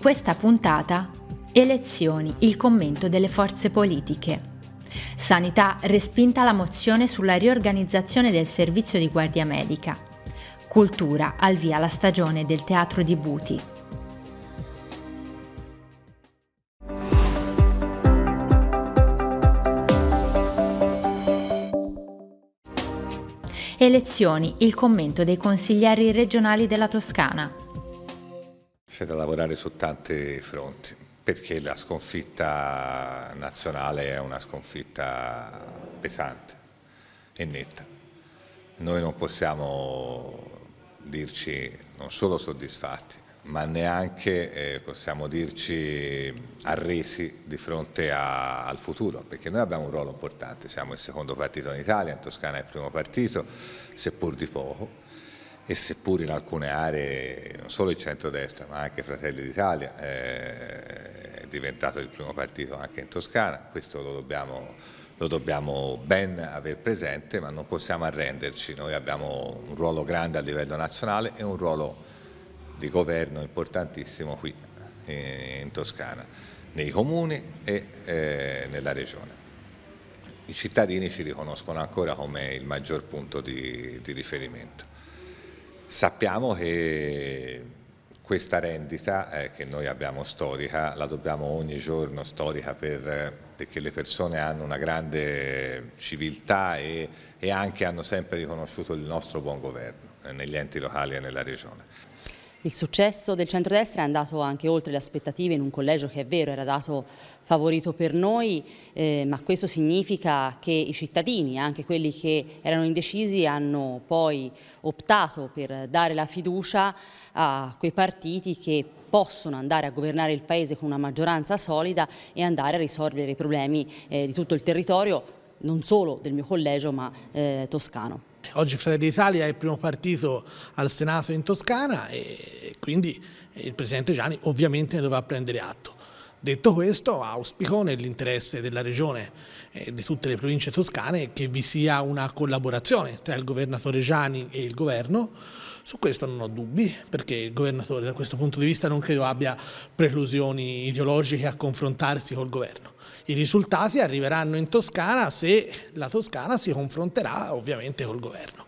questa puntata Elezioni, il commento delle forze politiche. Sanità respinta la mozione sulla riorganizzazione del servizio di guardia medica. Cultura al via la stagione del teatro di Buti. Elezioni, il commento dei consiglieri regionali della Toscana c'è da lavorare su tanti fronti, perché la sconfitta nazionale è una sconfitta pesante e netta. Noi non possiamo dirci non solo soddisfatti, ma neanche eh, possiamo dirci arresi di fronte a, al futuro, perché noi abbiamo un ruolo importante, siamo il secondo partito in Italia, in Toscana è il primo partito, seppur di poco e seppur in alcune aree, non solo il centrodestra ma anche Fratelli d'Italia, eh, è diventato il primo partito anche in Toscana, questo lo dobbiamo, lo dobbiamo ben aver presente ma non possiamo arrenderci, noi abbiamo un ruolo grande a livello nazionale e un ruolo di governo importantissimo qui eh, in Toscana, nei comuni e eh, nella regione. I cittadini ci riconoscono ancora come il maggior punto di, di riferimento. Sappiamo che questa rendita eh, che noi abbiamo storica, la dobbiamo ogni giorno storica per, eh, perché le persone hanno una grande civiltà e, e anche hanno sempre riconosciuto il nostro buon governo eh, negli enti locali e nella regione. Il successo del centrodestra è andato anche oltre le aspettative in un collegio che è vero era dato favorito per noi, eh, ma questo significa che i cittadini, anche quelli che erano indecisi, hanno poi optato per dare la fiducia a quei partiti che possono andare a governare il Paese con una maggioranza solida e andare a risolvere i problemi eh, di tutto il territorio, non solo del mio collegio ma eh, toscano. Oggi Fratelli d'Italia è il primo partito al Senato in Toscana e quindi il Presidente Gianni ovviamente ne dovrà prendere atto. Detto questo, auspico nell'interesse della Regione e di tutte le province toscane che vi sia una collaborazione tra il Governatore Gianni e il Governo. Su questo non ho dubbi, perché il Governatore da questo punto di vista non credo abbia preclusioni ideologiche a confrontarsi col Governo. I risultati arriveranno in Toscana se la Toscana si confronterà ovviamente col governo.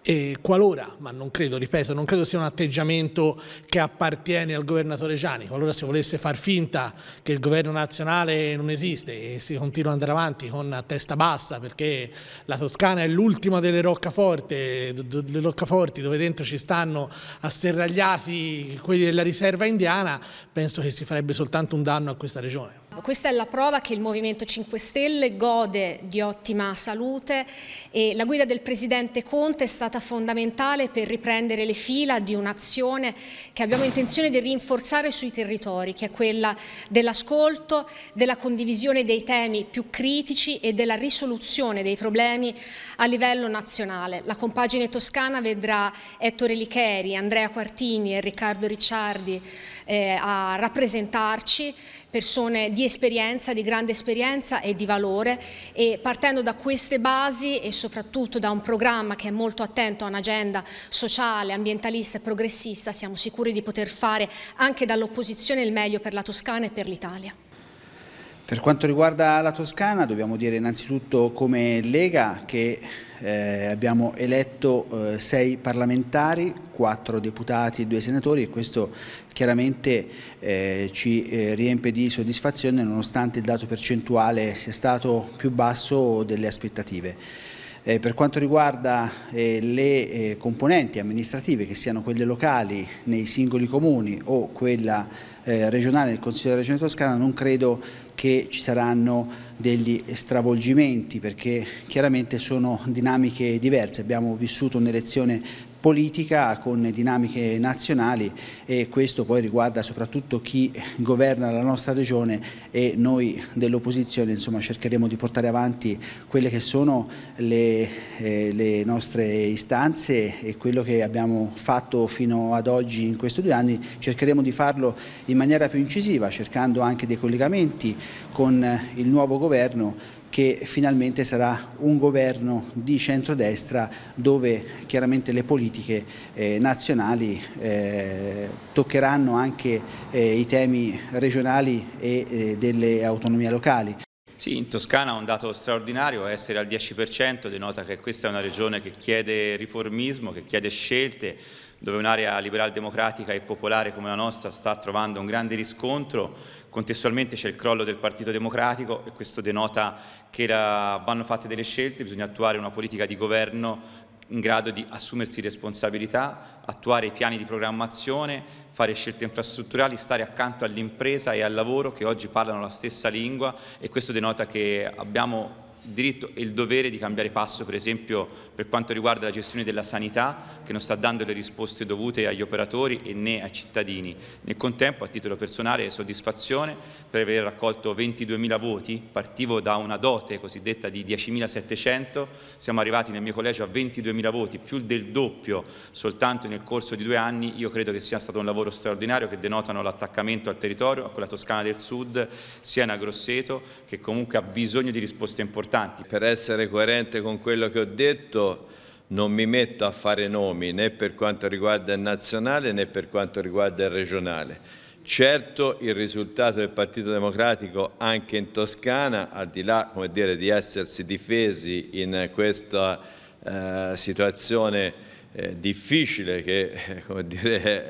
E qualora, ma non credo, ripeto, non credo sia un atteggiamento che appartiene al governatore Gianni, qualora si volesse far finta che il governo nazionale non esiste e si continua ad andare avanti con a testa bassa perché la Toscana è l'ultima delle roccaforti dove dentro ci stanno asserragliati quelli della riserva indiana, penso che si farebbe soltanto un danno a questa regione questa è la prova che il Movimento 5 Stelle gode di ottima salute e la guida del Presidente Conte è stata fondamentale per riprendere le fila di un'azione che abbiamo intenzione di rinforzare sui territori, che è quella dell'ascolto, della condivisione dei temi più critici e della risoluzione dei problemi a livello nazionale. La compagine toscana vedrà Ettore Licheri, Andrea Quartini e Riccardo Ricciardi eh, a rappresentarci persone di esperienza, di grande esperienza e di valore e partendo da queste basi e soprattutto da un programma che è molto attento a un'agenda sociale, ambientalista e progressista siamo sicuri di poter fare anche dall'opposizione il meglio per la Toscana e per l'Italia. Per quanto riguarda la Toscana dobbiamo dire innanzitutto come Lega che eh, abbiamo eletto eh, sei parlamentari, quattro deputati e due senatori e questo chiaramente eh, ci eh, riempie di soddisfazione nonostante il dato percentuale sia stato più basso delle aspettative. Eh, per quanto riguarda eh, le eh, componenti amministrative, che siano quelle locali nei singoli comuni o quella eh, regionale nel Consiglio della Regione Toscana non credo che ci saranno degli stravolgimenti perché chiaramente sono dinamiche diverse, abbiamo vissuto un'elezione politica con dinamiche nazionali e questo poi riguarda soprattutto chi governa la nostra regione e noi dell'opposizione insomma cercheremo di portare avanti quelle che sono le, eh, le, nostre istanze e quello che abbiamo fatto fino ad oggi in questi due anni cercheremo di farlo in maniera più incisiva cercando anche dei collegamenti con il nuovo governo che finalmente sarà un governo di centrodestra dove chiaramente le politiche eh, nazionali eh, toccheranno anche eh, i temi regionali e eh, delle autonomie locali. Sì, in Toscana un dato straordinario, essere al 10% denota che questa è una regione che chiede riformismo, che chiede scelte, dove un'area liberal democratica e popolare come la nostra sta trovando un grande riscontro, contestualmente c'è il crollo del Partito Democratico e questo denota che la, vanno fatte delle scelte, bisogna attuare una politica di governo in grado di assumersi responsabilità, attuare i piani di programmazione, fare scelte infrastrutturali, stare accanto all'impresa e al lavoro che oggi parlano la stessa lingua e questo denota che abbiamo il diritto e il dovere di cambiare passo per esempio per quanto riguarda la gestione della sanità che non sta dando le risposte dovute agli operatori e né ai cittadini. Nel contempo a titolo personale soddisfazione per aver raccolto 22.000 voti, partivo da una dote cosiddetta di 10.700, siamo arrivati nel mio collegio a 22.000 voti, più del doppio soltanto nel corso di due anni, io credo che sia stato un lavoro straordinario che denotano l'attaccamento al territorio, a quella Toscana del Sud, Siena Grosseto che comunque ha bisogno di risposte importanti importanti. Per essere coerente con quello che ho detto, non mi metto a fare nomi né per quanto riguarda il nazionale né per quanto riguarda il regionale. Certo il risultato del Partito Democratico anche in Toscana, al di là dire, di essersi difesi in questa eh, situazione eh, difficile che eh, dire,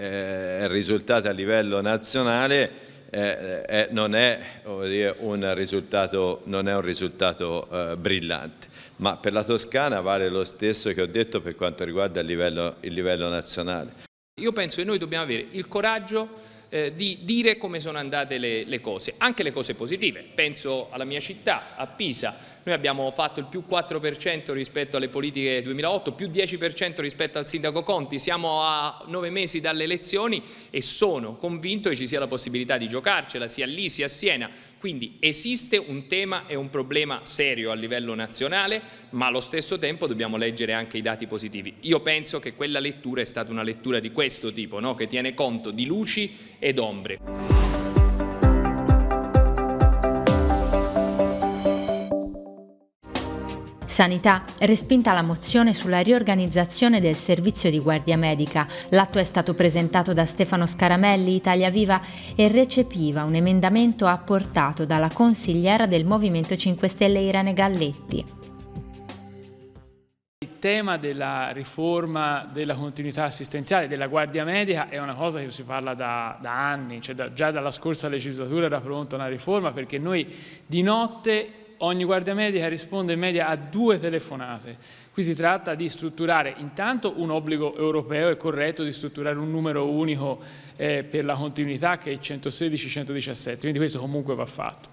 è risultata a livello nazionale, eh, eh, non, è, dire, un risultato, non è un risultato eh, brillante, ma per la Toscana vale lo stesso che ho detto per quanto riguarda il livello, il livello nazionale. Io penso che noi dobbiamo avere il coraggio eh, di dire come sono andate le, le cose, anche le cose positive. Penso alla mia città, a Pisa, noi abbiamo fatto il più 4% rispetto alle politiche 2008, più 10% rispetto al sindaco Conti, siamo a nove mesi dalle elezioni e sono convinto che ci sia la possibilità di giocarcela sia lì sia a Siena. Quindi esiste un tema e un problema serio a livello nazionale, ma allo stesso tempo dobbiamo leggere anche i dati positivi. Io penso che quella lettura è stata una lettura di questo tipo, no? che tiene conto di luci ed ombre. Sanità respinta la mozione sulla riorganizzazione del servizio di guardia medica. L'atto è stato presentato da Stefano Scaramelli, Italia Viva, e recepiva un emendamento apportato dalla consigliera del Movimento 5 Stelle Irene Galletti. Il tema della riforma della continuità assistenziale della Guardia Medica è una cosa che si parla da, da anni, cioè da, già dalla scorsa legislatura era pronta una riforma perché noi di notte ogni guardia medica risponde in media a due telefonate. Qui si tratta di strutturare intanto un obbligo europeo e corretto di strutturare un numero unico eh, per la continuità che è 116-117, quindi questo comunque va fatto.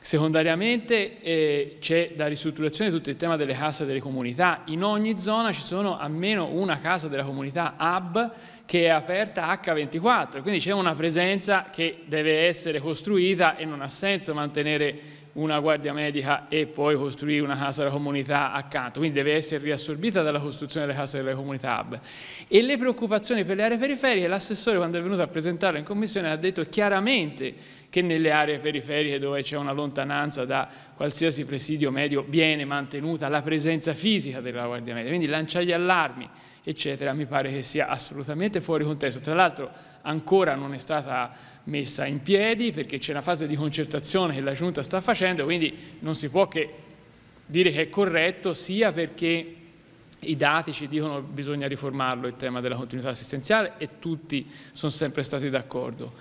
Secondariamente eh, c'è da ristrutturazione tutto il tema delle casse delle comunità. In ogni zona ci sono almeno una casa della comunità hub che è aperta H24, quindi c'è una presenza che deve essere costruita e non ha senso mantenere una guardia medica e poi costruire una casa della comunità accanto, quindi deve essere riassorbita dalla costruzione delle case delle comunità hub. E le preoccupazioni per le aree periferiche, l'assessore quando è venuto a presentarla in commissione ha detto chiaramente che nelle aree periferiche dove c'è una lontananza da qualsiasi presidio medio viene mantenuta la presenza fisica della guardia medica, quindi lanciare gli allarmi eccetera, mi pare che sia assolutamente fuori contesto. Tra l'altro ancora non è stata messa in piedi perché c'è una fase di concertazione che la Giunta sta facendo, quindi non si può che dire che è corretto sia perché i dati ci dicono che bisogna riformarlo il tema della continuità assistenziale e tutti sono sempre stati d'accordo.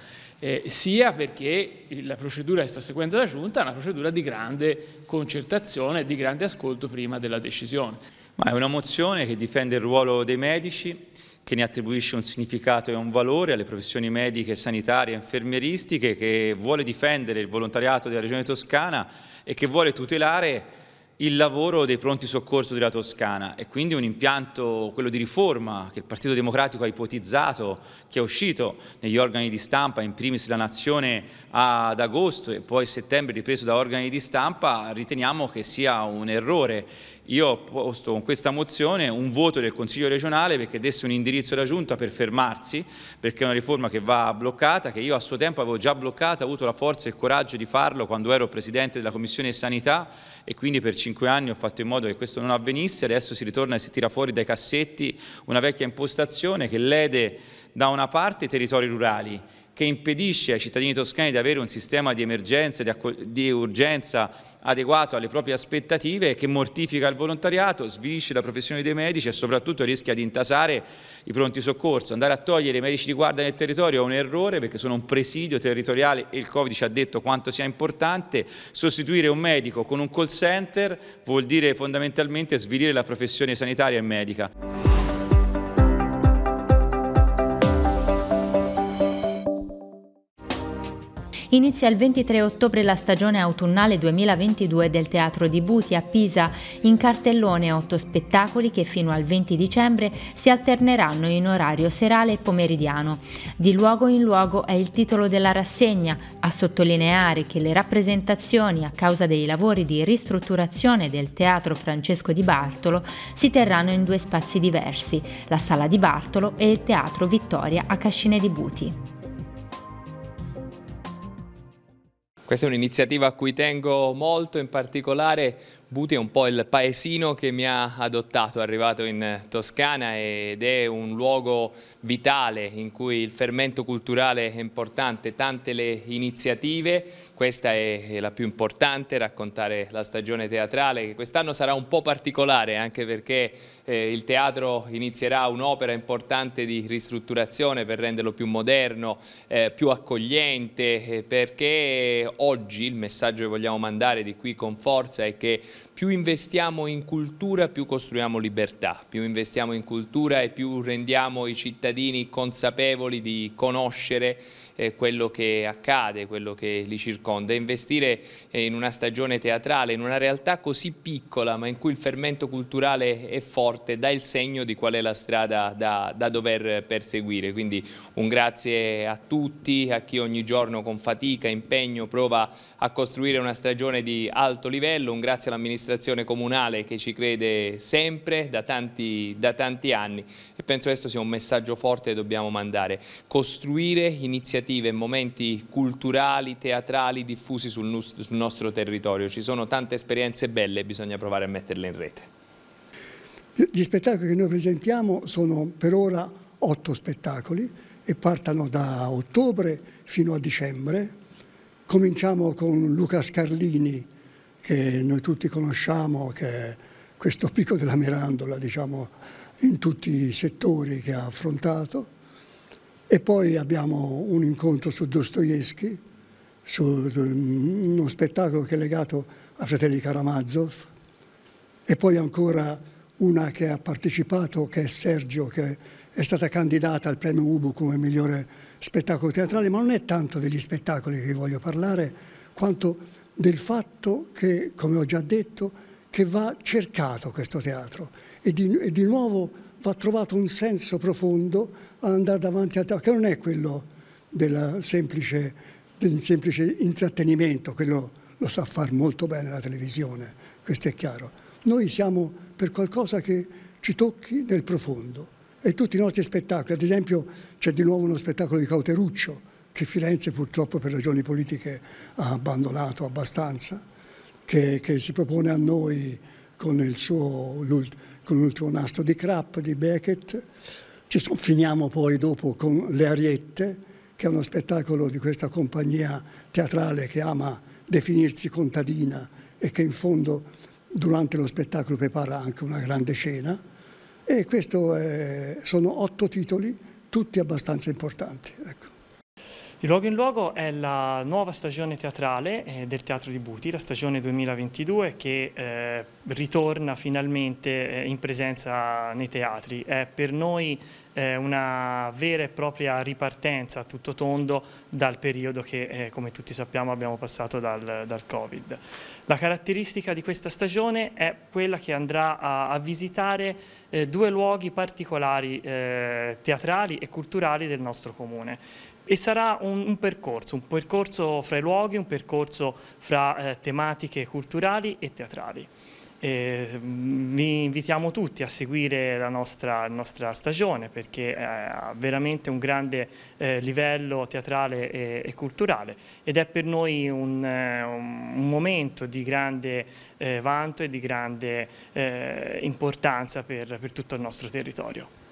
Eh, sia perché la procedura che sta seguendo la Giunta è una procedura di grande concertazione e di grande ascolto prima della decisione. Ma è una mozione che difende il ruolo dei medici, che ne attribuisce un significato e un valore alle professioni mediche, sanitarie, e infermieristiche, che vuole difendere il volontariato della Regione Toscana e che vuole tutelare il lavoro dei pronti soccorso della Toscana e quindi un impianto, quello di riforma, che il Partito Democratico ha ipotizzato, che è uscito negli organi di stampa, in primis la Nazione ad agosto e poi a settembre ripreso da organi di stampa, riteniamo che sia un errore io ho posto con questa mozione un voto del Consiglio regionale perché desse un indirizzo alla Giunta per fermarsi, perché è una riforma che va bloccata, che io a suo tempo avevo già bloccata, ho avuto la forza e il coraggio di farlo quando ero Presidente della Commissione Sanità e quindi per cinque anni ho fatto in modo che questo non avvenisse, adesso si ritorna e si tira fuori dai cassetti una vecchia impostazione che lede da una parte i territori rurali che impedisce ai cittadini toscani di avere un sistema di emergenza, di, di urgenza adeguato alle proprie aspettative, che mortifica il volontariato, svilisce la professione dei medici e soprattutto rischia di intasare i pronti soccorso. Andare a togliere i medici di guardia nel territorio è un errore perché sono un presidio territoriale e il Covid ci ha detto quanto sia importante. Sostituire un medico con un call center vuol dire fondamentalmente svilire la professione sanitaria e medica. inizia il 23 ottobre la stagione autunnale 2022 del Teatro di Buti a Pisa, in cartellone otto spettacoli che fino al 20 dicembre si alterneranno in orario serale e pomeridiano. Di luogo in luogo è il titolo della rassegna, a sottolineare che le rappresentazioni a causa dei lavori di ristrutturazione del Teatro Francesco di Bartolo si terranno in due spazi diversi, la Sala di Bartolo e il Teatro Vittoria a Cascine di Buti. Questa è un'iniziativa a cui tengo molto, in particolare Buti è un po' il paesino che mi ha adottato, è arrivato in Toscana ed è un luogo vitale in cui il fermento culturale è importante, tante le iniziative questa è la più importante, raccontare la stagione teatrale che quest'anno sarà un po' particolare anche perché eh, il teatro inizierà un'opera importante di ristrutturazione per renderlo più moderno, eh, più accogliente eh, perché oggi il messaggio che vogliamo mandare di qui con forza è che più investiamo in cultura più costruiamo libertà, più investiamo in cultura e più rendiamo i cittadini consapevoli di conoscere eh, quello che accade, quello che li circonda. Investire eh, in una stagione teatrale, in una realtà così piccola ma in cui il fermento culturale è forte, dà il segno di qual è la strada da, da dover perseguire. Quindi un grazie a tutti, a chi ogni giorno con fatica, impegno prova a costruire una stagione di alto livello, un grazie all'amministrazione comunale che ci crede sempre da tanti, da tanti anni e penso questo sia un messaggio forte che dobbiamo mandare. Costruire iniziative iniziative, momenti culturali, teatrali diffusi sul, sul nostro territorio. Ci sono tante esperienze belle e bisogna provare a metterle in rete. Gli spettacoli che noi presentiamo sono per ora otto spettacoli e partono da ottobre fino a dicembre. Cominciamo con Luca Scarlini, che noi tutti conosciamo, che è questo picco della mirandola, diciamo, in tutti i settori che ha affrontato. E poi abbiamo un incontro su Dostoevsky, su mm, uno spettacolo che è legato a Fratelli Karamazov, e poi ancora una che ha partecipato, che è Sergio, che è stata candidata al premio Ubu come migliore spettacolo teatrale, ma non è tanto degli spettacoli che voglio parlare, quanto del fatto che, come ho già detto, che va cercato questo teatro e di, e di nuovo va trovato un senso profondo ad andare davanti al tavolo, che non è quello semplice, del semplice intrattenimento, quello lo sa far molto bene la televisione, questo è chiaro. Noi siamo per qualcosa che ci tocchi nel profondo e tutti i nostri spettacoli, ad esempio c'è di nuovo uno spettacolo di Cauteruccio che Firenze purtroppo per ragioni politiche ha abbandonato abbastanza, che, che si propone a noi con il suo con l'ultimo nastro di Crap, di Beckett. Ci so, finiamo poi dopo con Le Ariette, che è uno spettacolo di questa compagnia teatrale che ama definirsi contadina e che in fondo durante lo spettacolo prepara anche una grande scena. E questi sono otto titoli, tutti abbastanza importanti. Ecco. Di luogo in luogo è la nuova stagione teatrale eh, del Teatro di Buti, la stagione 2022 che eh, ritorna finalmente eh, in presenza nei teatri. È per noi una vera e propria ripartenza a tutto tondo dal periodo che, come tutti sappiamo, abbiamo passato dal, dal, Covid. La caratteristica di questa stagione è quella che andrà a, a visitare due luoghi particolari teatrali e culturali del nostro comune. E sarà un, un, percorso, un percorso fra i luoghi, un percorso fra eh, tematiche culturali e teatrali. E, mm, vi invitiamo tutti a seguire la nostra, nostra stagione perché eh, ha veramente un grande eh, livello teatrale e, e, culturale ed è per noi un, eh, un momento di grande eh, vanto e di grande importanza per, per tutto il nostro territorio.